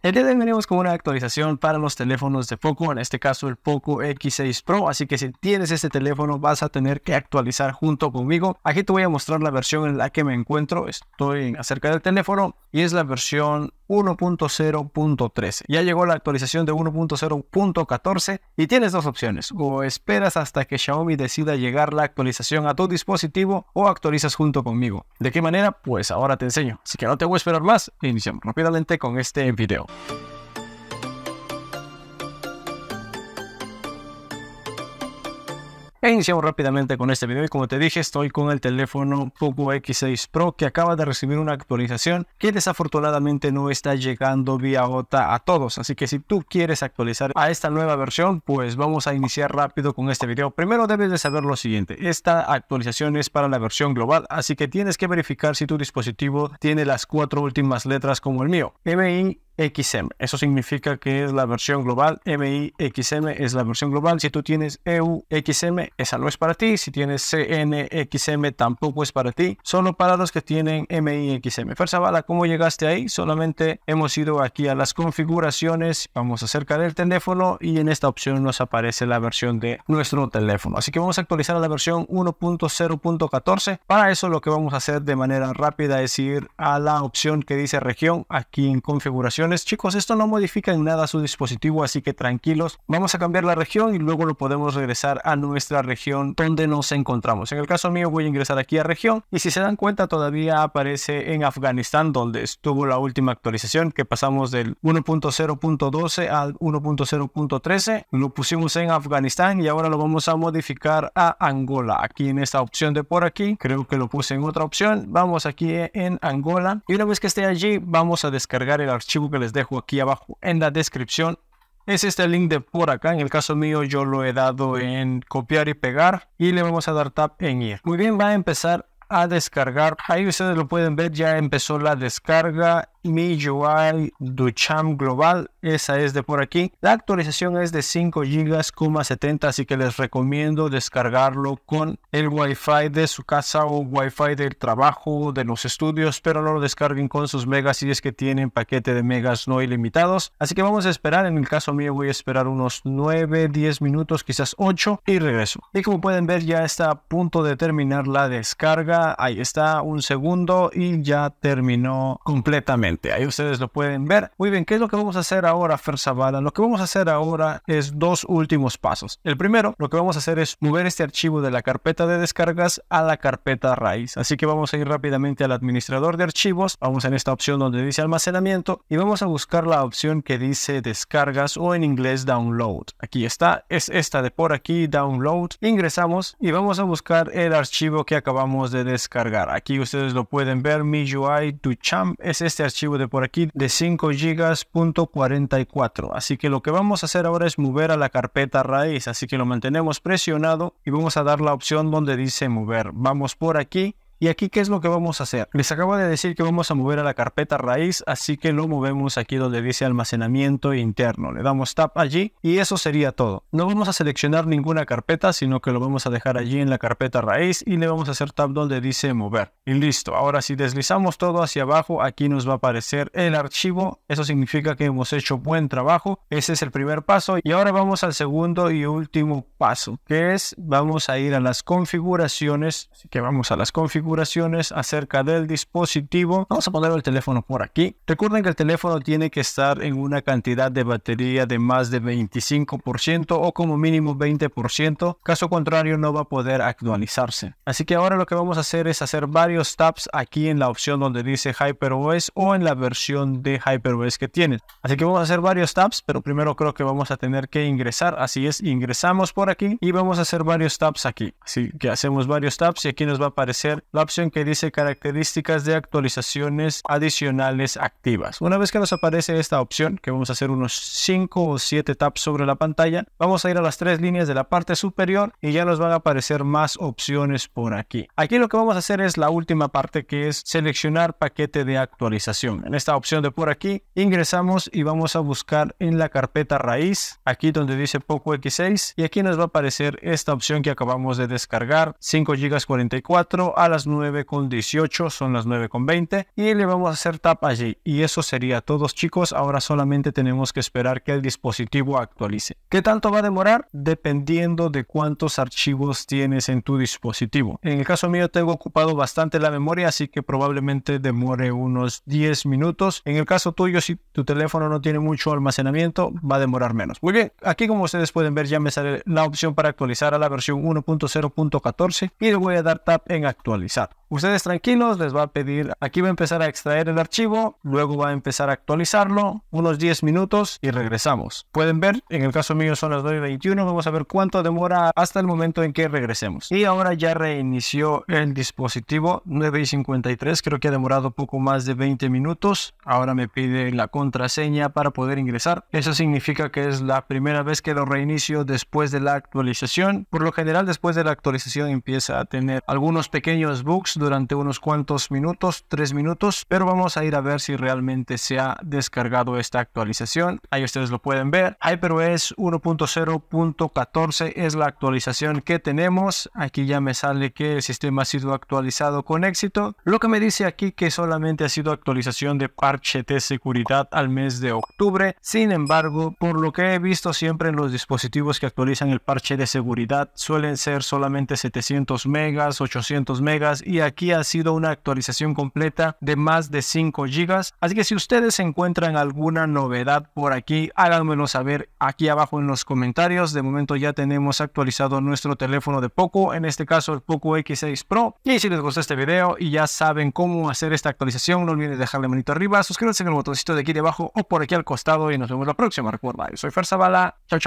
El día de venimos con una actualización para los teléfonos de Poco, en este caso el Poco X6 Pro, así que si tienes este teléfono vas a tener que actualizar junto conmigo. Aquí te voy a mostrar la versión en la que me encuentro, estoy acerca del teléfono y es la versión 1.0.13. Ya llegó la actualización de 1.0.14 y tienes dos opciones. O esperas hasta que Xiaomi decida llegar la actualización a tu dispositivo o actualizas junto conmigo. ¿De qué manera? Pues ahora te enseño. Así que no te voy a esperar más iniciamos rápidamente con este video. E iniciamos rápidamente con este video y como te dije estoy con el teléfono Poco X6 Pro que acaba de recibir una actualización que desafortunadamente no está llegando vía OTA a todos así que si tú quieres actualizar a esta nueva versión pues vamos a iniciar rápido con este video primero debes de saber lo siguiente esta actualización es para la versión global así que tienes que verificar si tu dispositivo tiene las cuatro últimas letras como el mío MI XM. Eso significa que es la versión global. MIXM es la versión global. Si tú tienes EUXM, esa no es para ti. Si tienes CNXM, tampoco es para ti. Solo para los que tienen MIXM. bala, ¿cómo llegaste ahí? Solamente hemos ido aquí a las configuraciones. Vamos a acercar el teléfono y en esta opción nos aparece la versión de nuestro teléfono. Así que vamos a actualizar a la versión 1.0.14. Para eso lo que vamos a hacer de manera rápida es ir a la opción que dice región aquí en configuración Chicos, esto no modifica en nada su dispositivo, así que tranquilos. Vamos a cambiar la región y luego lo podemos regresar a nuestra región donde nos encontramos. En el caso mío voy a ingresar aquí a región y si se dan cuenta todavía aparece en Afganistán donde estuvo la última actualización que pasamos del 1.0.12 al 1.0.13. Lo pusimos en Afganistán y ahora lo vamos a modificar a Angola. Aquí en esta opción de por aquí, creo que lo puse en otra opción. Vamos aquí en Angola y una vez que esté allí vamos a descargar el archivo que les dejo aquí abajo en la descripción es este link de por acá. En el caso mío yo lo he dado en copiar y pegar y le vamos a dar tap en ir. Muy bien, va a empezar a descargar. Ahí ustedes lo pueden ver, ya empezó la descarga mi UI Duchamp Global, esa es de por aquí. La actualización es de 5 GB, 70, así que les recomiendo descargarlo con el Wi-Fi de su casa o Wi-Fi del trabajo, de los estudios, pero no lo descarguen con sus megas si es que tienen paquete de megas no ilimitados. Así que vamos a esperar, en el caso mío voy a esperar unos 9, 10 minutos, quizás 8 y regreso. Y como pueden ver ya está a punto de terminar la descarga, ahí está un segundo y ya terminó completamente. Ahí ustedes lo pueden ver. Muy bien, ¿qué es lo que vamos a hacer ahora, Ferzavala? Lo que vamos a hacer ahora es dos últimos pasos. El primero, lo que vamos a hacer es mover este archivo de la carpeta de descargas a la carpeta raíz. Así que vamos a ir rápidamente al administrador de archivos. Vamos en esta opción donde dice almacenamiento y vamos a buscar la opción que dice descargas o en inglés download. Aquí está, es esta de por aquí, download. Ingresamos y vamos a buscar el archivo que acabamos de descargar. Aquí ustedes lo pueden ver, MIUI to Champ es este archivo archivo de por aquí de 5 GB.44. Así que lo que vamos a hacer ahora es mover a la carpeta raíz. Así que lo mantenemos presionado y vamos a dar la opción donde dice mover. Vamos por aquí y aquí, ¿qué es lo que vamos a hacer? Les acabo de decir que vamos a mover a la carpeta raíz, así que lo movemos aquí donde dice almacenamiento interno. Le damos tap allí y eso sería todo. No vamos a seleccionar ninguna carpeta, sino que lo vamos a dejar allí en la carpeta raíz y le vamos a hacer tap donde dice mover. Y listo. Ahora, si deslizamos todo hacia abajo, aquí nos va a aparecer el archivo. Eso significa que hemos hecho buen trabajo. Ese es el primer paso. Y ahora vamos al segundo y último paso, que es vamos a ir a las configuraciones, así que vamos a las configuraciones configuraciones acerca del dispositivo. Vamos a poner el teléfono por aquí. Recuerden que el teléfono tiene que estar en una cantidad de batería de más de 25% o como mínimo 20%. Caso contrario no va a poder actualizarse. Así que ahora lo que vamos a hacer es hacer varios tabs aquí en la opción donde dice HyperOS o en la versión de HyperOS que tienen. Así que vamos a hacer varios tabs, pero primero creo que vamos a tener que ingresar. Así es, ingresamos por aquí y vamos a hacer varios tabs aquí. Así que hacemos varios tabs y aquí nos va a aparecer la opción que dice características de actualizaciones adicionales activas. Una vez que nos aparece esta opción, que vamos a hacer unos 5 o 7 taps sobre la pantalla, vamos a ir a las tres líneas de la parte superior y ya nos van a aparecer más opciones por aquí. Aquí lo que vamos a hacer es la última parte que es seleccionar paquete de actualización. En esta opción de por aquí ingresamos y vamos a buscar en la carpeta raíz, aquí donde dice Poco X6 y aquí nos va a aparecer esta opción que acabamos de descargar, 5 GB 44 a las con 9,18, son las con 9,20 y le vamos a hacer tap allí. Y eso sería todo chicos, ahora solamente tenemos que esperar que el dispositivo actualice. ¿Qué tanto va a demorar? Dependiendo de cuántos archivos tienes en tu dispositivo. En el caso mío tengo ocupado bastante la memoria, así que probablemente demore unos 10 minutos. En el caso tuyo, si tu teléfono no tiene mucho almacenamiento, va a demorar menos. Muy bien, aquí como ustedes pueden ver ya me sale la opción para actualizar a la versión 1.0.14 y le voy a dar tap en actualizar. up Ustedes tranquilos, les va a pedir, aquí va a empezar a extraer el archivo, luego va a empezar a actualizarlo, unos 10 minutos y regresamos. Pueden ver, en el caso mío son las 9.21. y 21, vamos a ver cuánto demora hasta el momento en que regresemos. Y ahora ya reinició el dispositivo 9 y 53, creo que ha demorado poco más de 20 minutos. Ahora me pide la contraseña para poder ingresar. Eso significa que es la primera vez que lo reinicio después de la actualización. Por lo general, después de la actualización empieza a tener algunos pequeños bugs durante unos cuantos minutos, tres minutos, pero vamos a ir a ver si realmente se ha descargado esta actualización. Ahí ustedes lo pueden ver. HyperOS 1.0.14 es la actualización que tenemos. Aquí ya me sale que el sistema ha sido actualizado con éxito. Lo que me dice aquí que solamente ha sido actualización de parche de seguridad al mes de octubre. Sin embargo, por lo que he visto siempre en los dispositivos que actualizan el parche de seguridad suelen ser solamente 700 megas, 800 megas y aquí ha sido una actualización completa de más de 5 gigas Así que si ustedes encuentran alguna novedad por aquí, háganmelo saber aquí abajo en los comentarios. De momento ya tenemos actualizado nuestro teléfono de Poco, en este caso el Poco X6 Pro. Y si les gustó este video y ya saben cómo hacer esta actualización, no olviden dejarle manito arriba, suscríbanse en el botoncito de aquí debajo o por aquí al costado y nos vemos la próxima. Recuerda, yo soy Fer Chao, chao.